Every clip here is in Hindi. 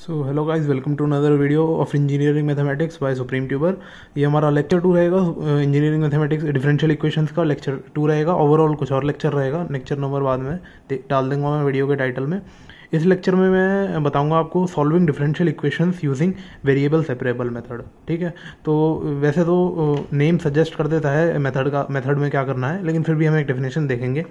so hello guys welcome to another video of engineering mathematics by supreme tuber ये हमारा लेक्चर टू रहेगा इंजीनियरिंग मैथमेटिक्स डिफरेंशियल इक्वेशंस का लेक्चर टू रहेगा ओवरऑल कुछ और लेक्चर रहेगा लेक्चर नंबर बाद में डाल दूंगा मैं वीडियो के टाइटल में इस लेक्चर में मैं बताऊंगा आपको solving differential equations using variable separable method ठीक है तो वैसे तो नेम सजेस्ट कर देता है मेथड का मेथड में क्या करना है लेकिन फिर भी हम एक डेफिनेशन देखेंगे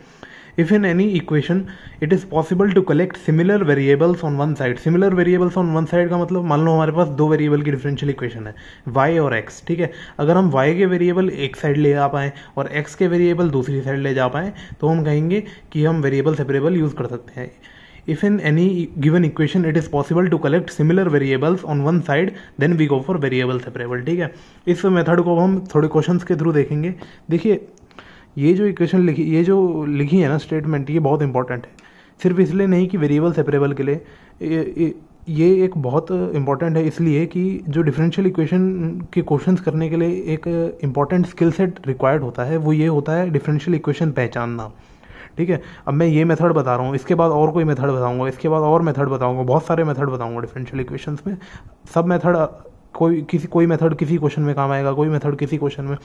If in any equation it is possible to collect similar variables on one side, similar variables on one side का मतलब मान लो हमारे पास दो वेरिएबल की डिफरेंशियल इक्वेशन है y और x ठीक है अगर हम y के वेरिएबल एक साइड ले जा पाएँ और x के वेरिएबल दूसरी साइड ले जा पाएँ तो हम कहेंगे कि हम वेरिएबल सेपरेबल यूज़ कर सकते हैं if in any given equation it is possible to collect similar variables on one side then we go for variable separable ठीक है इस मेथड को हम थोड़े क्वेश्चंस के थ्रू देखेंगे देखिए ये जो इक्वेशन लिखी ये जो लिखी है ना स्टेटमेंट ये बहुत इंपॉर्टेंट है सिर्फ इसलिए नहीं कि वेरिएबल सेपरेबल के लिए ये, एक बहुत इंपॉर्टेंट है इसलिए कि जो डिफरेंशियल इक्वेशन के क्वेश्चन करने के लिए एक इंपॉर्टेंट स्किल सेट रिक्वायर्ड होता है वो ये होता है डिफरेंशियल इक्वेशन पहचानना ठीक है अब मैं ये मेथड बता रहा हूँ इसके बाद और कोई मेथड बताऊंगा इसके बाद और मेथड बताऊंगा बहुत सारे मेथड बताऊंगा डिफरेंशियल इक्वेशंस में सब मेथड कोई किसी कोई मेथड किसी क्वेश्चन में काम आएगा कोई मेथड किसी क्वेश्चन में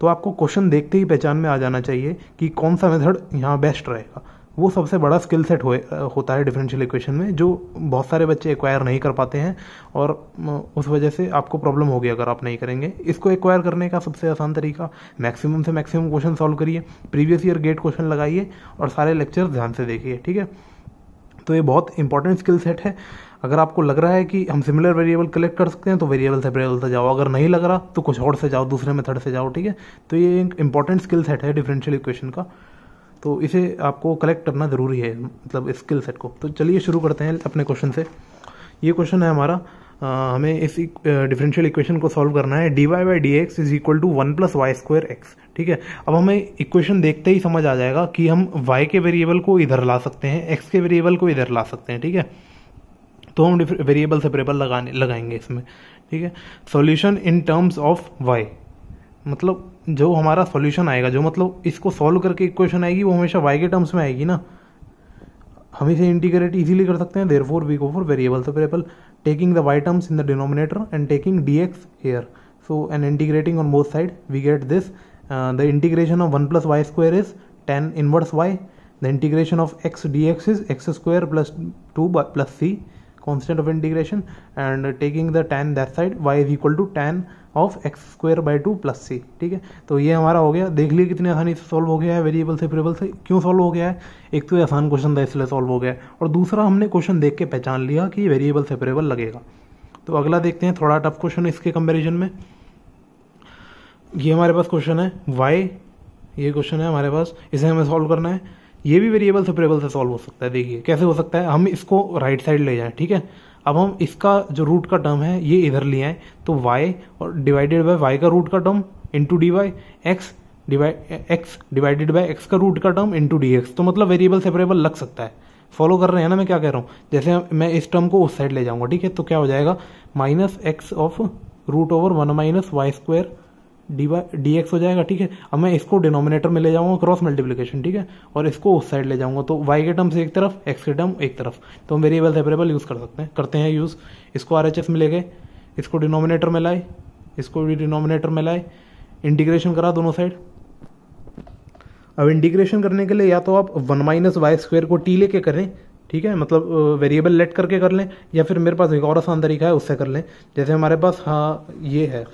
तो आपको क्वेश्चन देखते ही पहचान में आ जाना चाहिए कि कौन सा मेथड यहाँ बेस्ट रहेगा वो सबसे बड़ा स्किल सेट हो, होता है डिफरेंशियल इक्वेशन में जो बहुत सारे बच्चे एक्वायर नहीं कर पाते हैं और उस वजह से आपको प्रॉब्लम होगी अगर आप नहीं करेंगे इसको एक्वायर करने का सबसे आसान तरीका मैक्सिमम से मैक्सिमम क्वेश्चन सॉल्व करिए प्रीवियस ईयर गेट क्वेश्चन लगाइए और सारे लेक्चर ध्यान से देखिए ठीक है तो ये बहुत इंपॉर्टेंट स्किल सेट है अगर आपको लग रहा है कि हम सिमिलर वेरिएबल कलेक्ट कर सकते हैं तो वेरिएबल से वेरिएबल से जाओ अगर नहीं लग रहा तो कुछ और से जाओ दूसरे मेथड से जाओ ठीक है तो ये एक इंपॉर्टेंट स्किल सेट है डिफरेंशियल इक्वेशन का तो इसे आपको कलेक्ट करना ज़रूरी है मतलब इस स्किल सेट को तो चलिए शुरू करते हैं अपने क्वेश्चन से ये क्वेश्चन है हमारा आ, हमें इस डिफरेंशियल इक्वेशन को सॉल्व करना है D Y by D x is equal to one plus Y square X ठीक है अब हमें इक्वेशन देखते ही समझ आ जाएगा कि हम वाई के वेरिएबल को इधर ला सकते हैं एक्स के वेरिएबल को इधर ला सकते हैं ठीक है तो हम वेरिएबल सेपरेबल लगाने लगाएंगे इसमें ठीक है solution in terms of Y मतलब जो हमारा सॉल्यूशन आएगा जो मतलब इसको सॉल्व करके इक्वेशन आएगी वो हमेशा वाई के टर्म्स में आएगी ना हम इसे इंटीग्रेट इजीली कर सकते हैं therefore we go for variable separable taking the Y terms in the denominator and taking D X here so and integrating on both side we get this the integration of one plus Y square is tan inverse Y the integration of X D x is X square plus two plus C constant of integration and taking the tan that side y is equal to tan of X square by two plus सी ठीक है तो ये हमारा हो गया देख लिए कितनी आसानी से सॉल्व हो गया है वेरिएबल से वेरिएबल से क्यों सॉल्व हो गया है एक तो ये आसान क्वेश्चन था इसलिए सॉल्व हो गया है और दूसरा हमने क्वेश्चन देख के पहचान लिया कि वेरिएबल से वेरिएबल लगेगा तो अगला देखते हैं थोड़ा टफ क्वेश्चन इसके कंपेरिजन में ये हमारे पास क्वेश्चन है वाई ये क्वेश्चन है हमारे पास इसे हमें सॉल्व करना है ये भी वेरिएबल सेपरेबल से सॉल्व हो सकता है देखिए कैसे हो सकता है हम इसको राइट साइड ले जाएं ठीक है अब हम इसका जो रूट का टर्म है ये इधर ले आए तो वाई और डिवाइडेड बाय वाई का रूट का term into D Y X divide X divided by X का रूट का टर्म इंटू डी एक्स तो मतलब वेरिएबल सेपरेबल लग सकता है फॉलो कर रहे हैं ना मैं क्या कह रहा हूँ जैसे मैं इस टर्म को उस साइड ले जाऊंगा ठीक है तो क्या हो जाएगा minus X of root over one minus Y square D D x हो जाएगा ठीक है अब मैं इसको डिनोमिनेटर में ले जाऊंगा क्रॉस मल्टीप्लीकेशन ठीक है और इसको उस साइड ले जाऊँगा तो वाई के टर्म्स एक तरफ एक्स के टर्म एक तरफ तो हम वेरिएबल सेपरेबल यूज़ कर सकते हैं करते हैं यूज़ इसको आर में ले गए इसको डिनोमिनेटर में लाए इसको भी डिनोमिनेटर में लाए इंटीग्रेशन करा दोनों साइड अब इंटीग्रेशन करने के लिए या तो आप वन माइनस वाई स्क्वेयर को टी लेके करें ठीक है मतलब वेरिएबल लेट करके कर लें या फिर मेरे पास एक और आसान तरीका है उससे कर लें जैसे हमारे पास हाँ ये है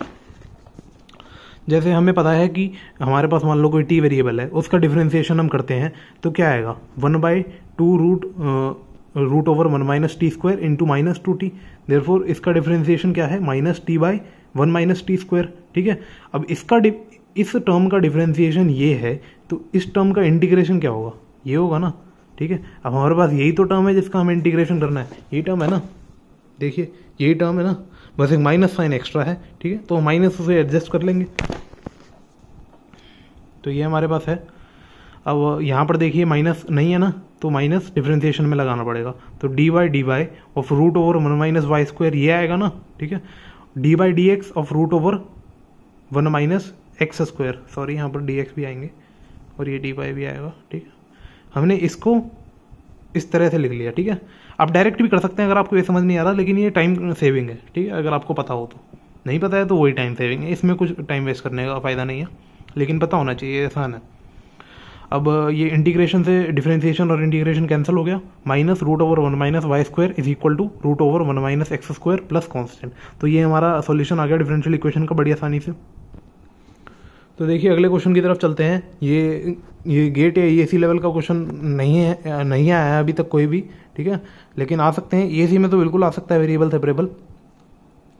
जैसे हमें पता है कि हमारे पास मान लो कोई टी वेरिएबल है उसका डिफरेंशिएशन हम करते हैं तो क्या आएगा one by two root root over one minus T square into minus two T there इसका डिफ्रेंसिएशन क्या है minus T by one minus T square ठीक है अब इसका इस टर्म का डिफ्रेंसीशन ये है तो इस टर्म का इंटीग्रेशन क्या होगा ये होगा ना ठीक है अब हमारे पास यही तो टर्म है जिसका हमें इंटीग्रेशन करना है यही टर्म है ना देखिए यही टर्म है ना बस एक माइनस साइन एक्स्ट्रा है ठीक है तो माइनस उसे एडजस्ट कर लेंगे तो ये हमारे पास है अब यहाँ पर देखिए माइनस नहीं है ना तो माइनस डिफ्रेंसिएशन में लगाना पड़ेगा तो D by D Y of root over one minus Y square ये आएगा ना ठीक है D by D X of root over one minus X square sorry यहाँ पर डी एक्स भी आएंगे और ये डी वाई भी आएगा ठीक है हमने इसको इस तरह से लिख लिया ठीक है आप डायरेक्ट भी कर सकते हैं अगर आपको ये समझ नहीं आ रहा लेकिन ये टाइम सेविंग है ठीक है अगर आपको पता हो तो नहीं पता है तो वही टाइम सेविंग है इसमें कुछ टाइम वेस्ट करने का फ़ायदा नहीं है लेकिन पता होना चाहिए आसान है अब ये इंटीग्रेशन से डिफ्रेंसिएशन और इंटीग्रेशन कैंसिल हो गया minus root over one minus Y square is equal to root over one minus X square plus constant तो ये हमारा सोल्यूशन आ गया डिफरेंशियल इक्वेशन का बड़ी आसानी से तो देखिए अगले क्वेश्चन की तरफ चलते हैं ये ये गेट या सी लेवल का क्वेश्चन नहीं है नहीं आया अभी तक कोई भी ठीक है लेकिन आ सकते हैं ए में तो बिल्कुल आ सकता है वेरिएबल सेपरेबल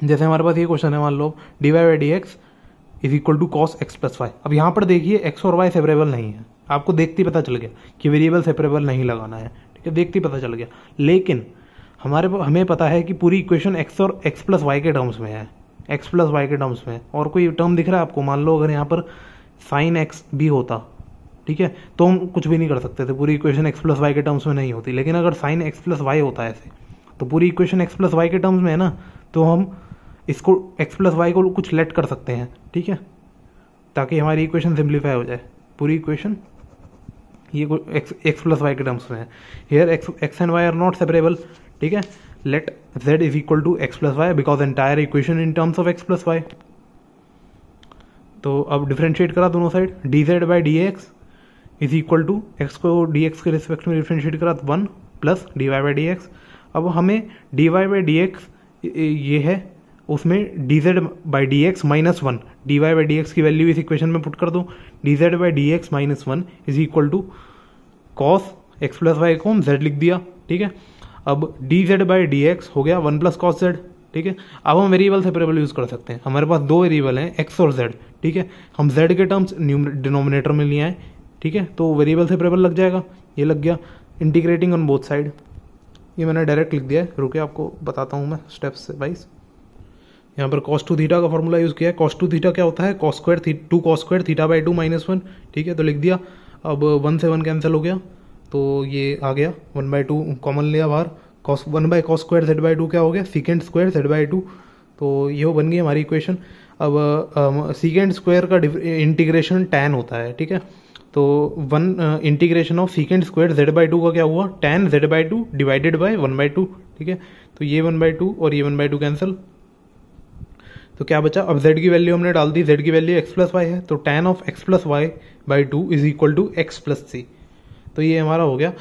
जैसे हमारे पास ये क्वेश्चन है मान लो D Y Y D x is equal to cos x plus Y अब यहाँ पर देखिए एक्स और वाई सेपरेबल नहीं है आपको देखते पता चल गया कि वेरिएबल सेपरेबल नहीं लगाना है ठीक है देखते पता चल गया लेकिन हमारे हमें पता है कि पूरी इक्वेशन एक्स और एक्स प्लस वाई के टर्म्स में है एक्स प्लस वाई के टर्म्स में और कोई टर्म दिख रहा है आपको मान लो अगर यहाँ पर साइन एक्स भी होता ठीक है तो हम कुछ भी नहीं कर सकते थे पूरी इक्वेशन एक्स प्लस वाई के टर्म्स में नहीं होती लेकिन अगर साइन एक्स प्लस वाई होता है ऐसे तो पूरी इक्वेशन एक्स प्लस वाई के टर्म्स में है ना तो हम इसको एक्स प्लस वाई को कुछ लेट कर सकते हैं ठीक है ताकि हमारी इक्वेशन सिंप्लीफाई हो जाए पूरी इक्वेशन ये एक्स एक्स प्लस वाई के टर्म्स में है here X X and Y are not separable ठीक है let Z is equal to x plus Y because entire equation in terms of x plus Y तो अब डिफ्रेंशिएट करा दोनों side D Z by D x is equal to X को डी एक्स के रिस्पेक्ट में डिफ्रेंशिएट करा तो one plus D Y by D x अब हमें d Y by D x ये है उसमें d Z by D x minus one d Y by D x की वैल्यू इस इक्वेशन में पुट कर दो d Z by D x minus one is equal to cos x plus y को हम जेड लिख दिया ठीक है अब d Z by D x हो गया वन प्लस कॉस जेड ठीक है अब हम वेरिएबल सेपरेबल यूज़ कर सकते हैं हमारे पास दो वेरिएबल हैं एक्स और जेड ठीक है हम जेड के टर्म्स डिनोमिनेटर में लिए आए ठीक है तो वेरिएबल सेपरेबल लग जाएगा ये लग गया इंटीग्रेटिंग ऑन बोथ साइड ये मैंने डायरेक्ट लिख दिया है रुके आपको बताता हूँ मैं स्टेप्स वाइज यहाँ पर कॉस टू थीटा का फॉर्मूला यूज़ किया है कॉस टू थीटा क्या होता है कॉस स्क्वायर थी two cos square theta by two minus one ठीक है तो लिख दिया अब वन से वन कैंसिल हो गया तो ये आ गया वन बाई टू कॉमन लिया बाहर cos one by cos square z by two क्या हो गया second square z by two तो ये हो बन गई हमारी इक्वेशन अब सिकेंड स्क्वायर का इंटीग्रेशन टेन होता है ठीक है तो one integration of second square z by two का क्या हुआ tan z by two divided by one by two ठीक है तो ये वन बाई टू और ये वन बाई टू कैंसिल तो क्या बचा अब जेड की वैल्यू हमने डाल दी जेड की वैल्यू एक्स प्लस वाई है तो tan of x plus y by two is equal to x plus c तो ये हमारा हो गया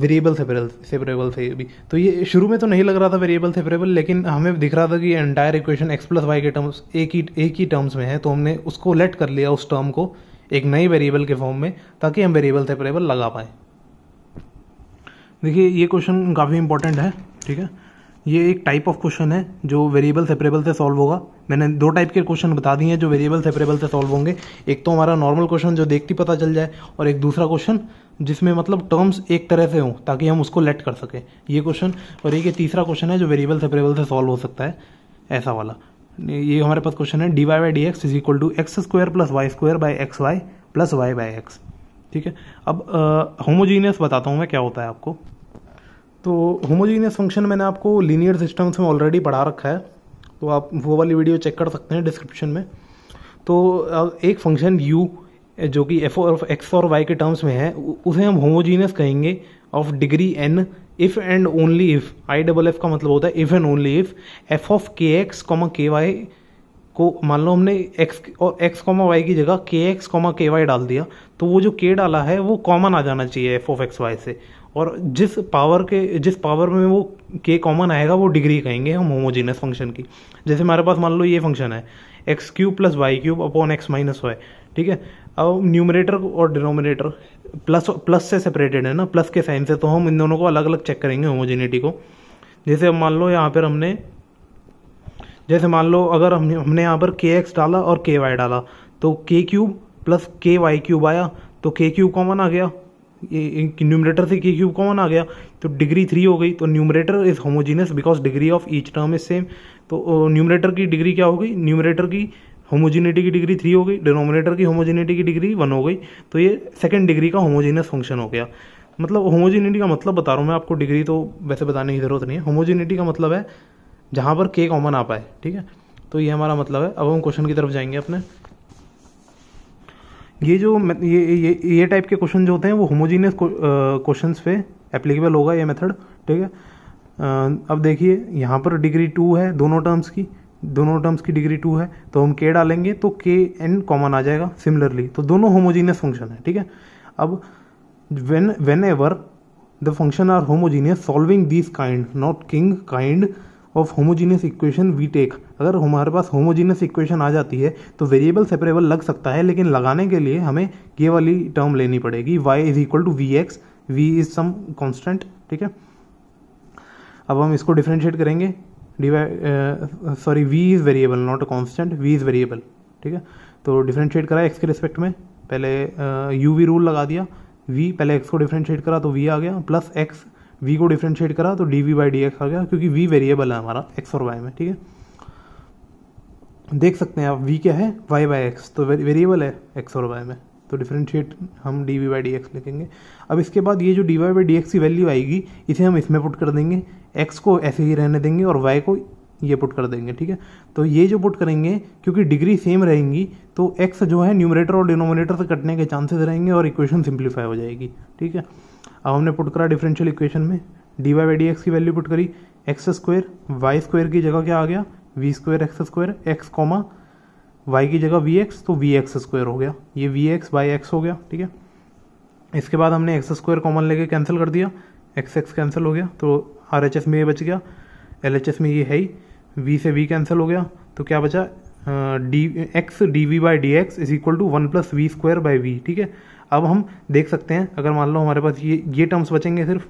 वेरिएबल सेपरेबल से भी तो ये शुरू में तो नहीं लग रहा था वेरिएबल सेपरेबल लेकिन हमें दिख रहा था कि entire equation x plus Y के टर्म्स एक ही एक ही टर्म्स में है तो हमने उसको लेट कर लिया उस टर्म को एक नई वेरिएबल के फॉर्म में ताकि हम वेरिएबल सेपरेबल लगा पाए देखिए ये क्वेश्चन काफ़ी इंपॉर्टेंट है ठीक है ये एक टाइप ऑफ क्वेश्चन है जो वेरिएबल सेपरेबल से सॉल्व होगा मैंने दो टाइप के क्वेश्चन बता दिए हैं जो वेरिएबल सेपरेबल से सॉल्व होंगे एक तो हमारा नॉर्मल क्वेश्चन जो देखती पता चल जाए और एक दूसरा क्वेश्चन जिसमें मतलब टर्म्स एक तरह से हों ताकि हम उसको लेट कर सकें ये क्वेश्चन और एक ये तीसरा क्वेश्चन है जो वेरिएबल सेपरेबल से सॉल्व हो सकता है ऐसा वाला ये हमारे पास क्वेश्चन है D Y by D x is equal to x square plus Y square by x y plus y by x ठीक है अब होमोजीनियस बताता हूँ मैं क्या होता है आपको तो होमोजीनियस फंक्शन मैंने आपको लीनियर सिस्टम्स में ऑलरेडी पढ़ा रखा है तो आप वो वाली वीडियो चेक कर सकते हैं डिस्क्रिप्शन में तो एक फंक्शन u जो कि एफ और एक्स और वाई के टर्म्स में है उसे हम होमोजीनियस कहेंगे of degree n if and only if i double f का मतलब होता है if and only if f of k x comma k y को मान लो हमने एक्स और एक्स कॉमा वाई की जगह के एक्स कॉमा के वाई डाल दिया तो वो जो के डाला है वो कॉमन आ जाना चाहिए एफ ऑफ एक्स वाई से और जिस पावर के जिस पावर में वो के कॉमन आएगा वो डिग्री कहेंगे हम होमोजीनियस फंक्शन की जैसे हमारे पास मान लो ये फंक्शन है x cube plus y cube upon x minus y ठीक है अब न्यूमरेटर और डिनोमिनेटर प्लस प्लस से सेपरेटेड है ना प्लस के साइन से तो हम इन दोनों को अलग अलग चेक करेंगे होमोजेनिटी को जैसे अब मान लो यहाँ पर हमने जैसे मान लो अगर हम हमने यहाँ पर के एक्स डाला और के वाई डाला तो k cube plus k y cube आया तो के क्यूब कॉमन आ गया न्यूमरेटर से के क्यूब कॉमन आ गया तो डिग्री थ्री हो गई तो numerator is homogeneous because degree of each term is same तो न्यूमरेटर की डिग्री क्या हो गई न्यूमरेटर की होमोजिनिटी की डिग्री थ्री हो गई डिनोमिनेटर की होमोजिनिटी की डिग्री वन हो गई तो ये सेकेंड डिग्री का होमोजीनियस फंक्शन हो गया मतलब होमोजिनिटी का मतलब बता रहा हूँ मैं आपको डिग्री तो वैसे बताने की ज़रूरत नहीं है होमोजिनिटी का मतलब है जहाँ पर के कॉमन आ पाए ठीक है तो ये हमारा मतलब है अब हम क्वेश्चन की तरफ जाएंगे अपने ये जो ये ये ये टाइप के क्वेश्चन जो होते हैं वो होमोजीनियस क्वेश्चन पे एप्लीकेबल होगा ये मेथड ठीक है अब देखिए यहाँ पर डिग्री टू है दोनों टर्म्स की दोनों टर्म्स की डिग्री टू है तो हम के डालेंगे तो के एन कॉमन आ जाएगा सिमिलरली तो दोनों होमोजीनियस फंक्शन है ठीक है अब when whenever the function are homogeneous solving this kind not king kind of homogeneous equation we take अगर हमारे पास होमोजीनियस इक्वेशन आ जाती है तो वेरिएबल सेपरेबल लग सकता है लेकिन लगाने के लिए हमें ये वाली टर्म लेनी पड़ेगी y is equal to v x v is some constant ठीक है अब हम इसको डिफ्रेंशिएट करेंगे sorry v is variable not a constant v is variable ठीक है तो डिफ्रेंशिएट करा एक्स के रिस्पेक्ट में पहले यू वी रूल लगा दिया वी पहले एक्स को डिफ्रेंशिएट करा तो वी आ गया प्लस एक्स वी को डिफ्रेंशिएट करा तो d v by D x आ गया क्योंकि वी वेरिएबल है हमारा एक्स और वाई में ठीक है देख सकते हैं आप वी क्या है वाई बाई एक्स तो वेरिएबल है एक्स और वाई में तो डिफ्रेंशिएट हम d v by D x लिखेंगे अब इसके बाद ये जो d Y by D x की वैल्यू आएगी इसे हम इसमें पुट कर देंगे एक्स को ऐसे ही रहने देंगे और वाई को ये पुट कर देंगे ठीक है तो ये जो पुट करेंगे क्योंकि डिग्री सेम रहेंगी तो एक्स जो है न्यूमरेटर और डिनोमिनेटर से कटने के चांसेस रहेंगे और इक्वेशन सिंप्लीफाई हो जाएगी ठीक है अब हमने पुट करा डिफरेंशियल इक्वेशन में डी वाई डी एक्स की वैल्यू पुट करी एक्स स्क्वायर वाई स्क्वायर की जगह क्या आ गया v square x square x comma y की जगह वी एक्स तो वी एक्स स्क्वायर हो गया ये वी एक्स वाई एक्स हो गया ठीक है इसके बाद हमने एक्स स्क्वायर कॉमन लेके कैंसिल कर दिया एक्स एक्स कैंसिल हो गया तो आर एच एस में ये बच गया एल एच एस में ये है ही वी से वी कैंसिल हो गया तो क्या बचा d x d v by D x is equal to one plus v square by v ठीक है अब हम देख सकते हैं अगर मान लो हमारे पास ये ये टर्म्स बचेंगे सिर्फ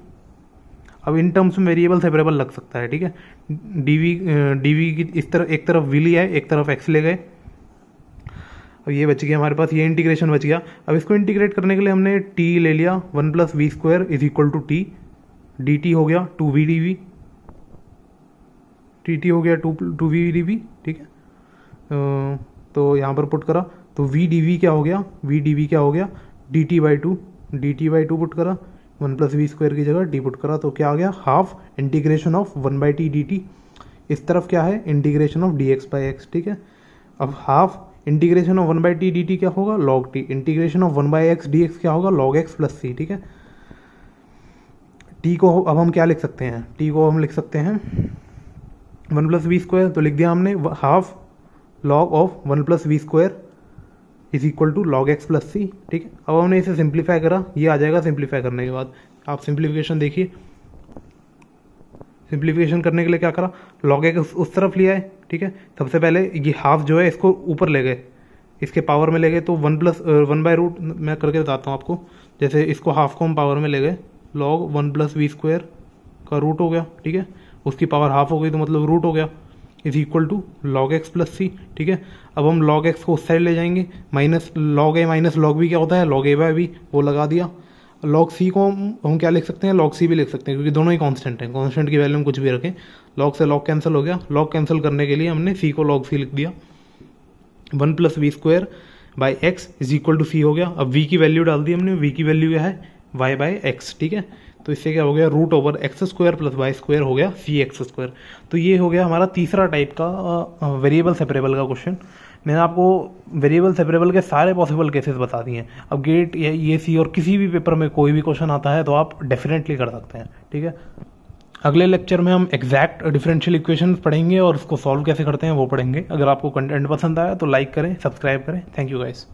अब इन टर्म्स में वेरिएबल सेपरेबल लग सकता है ठीक है डी वी डी वी की इस तरफ एक तरफ वी लिया है एक तरफ एक्स ले गए अब ये बच गया हमारे पास ये इंटीग्रेशन बच गया अब इसको इंटीग्रेट करने के लिए हमने टी ले लिया one plus v square is equal to t d t हो गया two v d v t t हो गया two two v d v ठीक है तो यहाँ पर पुट करा तो वी डी वी क्या हो गया वी डी वी क्या हो गया d t by two d t by two put करा वन प्लस वी स्क्वायर की जगह डी पुट करा तो क्या आ गया half integration of one by t d t इस तरफ क्या है integration of d x by x ठीक है अब half integration of one by t d t क्या होगा log t integration of one by x D x क्या होगा लॉग एक्स प्लस सी ठीक है टी को अब हम क्या लिख सकते हैं टी को हम लिख सकते हैं वन प्लस वी स्क्वायर तो लिख दिया हमने half log of one plus v square is equal to log x plus सी ठीक है अब हमने इसे सिंप्लीफाई करा ये आ जाएगा सिंप्लीफाई करने के बाद आप सिंप्लीफिकेशन देखिए सिंप्लीफिकेशन करने के लिए क्या करा लॉग एक्स उस तरफ लिया है ठीक है सबसे पहले ये हाफ जो है इसको ऊपर ले गए इसके पावर में ले गए तो one plus one by root मैं करके बताता हूँ आपको जैसे इसको हाफ को हम पावर में ले गए log one plus v square का रूट हो गया ठीक है उसकी पावर हाफ हो गई तो मतलब रूट हो गया is equal to log x plus सी ठीक है अब हम लॉग एक्स को उस साइड ले जाएंगे minus log a minus log b क्या होता है लॉग ए बाय बी वो लगा दिया लॉग सी को हम हम क्या लिख सकते हैं लॉग सी भी लिख सकते हैं क्योंकि दोनों ही कांस्टेंट हैं कांस्टेंट की वैल्यू हम कुछ भी रखें लॉग से लॉग कैंसिल हो गया लॉग कैंसिल करने के लिए हमने सी को लॉग सी लिख दिया one plus v square by x is equal to c हो गया अब वी की वैल्यू डाल दी हमने वी की वैल्यू क्या है वाई बाई एक्स ठीक है तो इससे क्या हो गया root over X square plus Y square हो गया सी एक्स स्क्वायर तो ये हो गया हमारा तीसरा टाइप का वेरिएबल सेपरेबल का क्वेश्चन मैंने आपको वेरिएबल सेपरेबल के सारे पॉसिबल केसेस बता दिए हैं अब गेट या ये सी और किसी भी पेपर में कोई भी क्वेश्चन आता है तो आप डेफिनेटली कर सकते हैं ठीक है अगले लेक्चर में हम एग्जैक्ट डिफरेंशियल इक्वेशन पढ़ेंगे और उसको सॉल्व कैसे करते हैं वो पढ़ेंगे अगर आपको कंटेंट पसंद आया तो लाइक करें सब्सक्राइब करें थैंक यू गाइस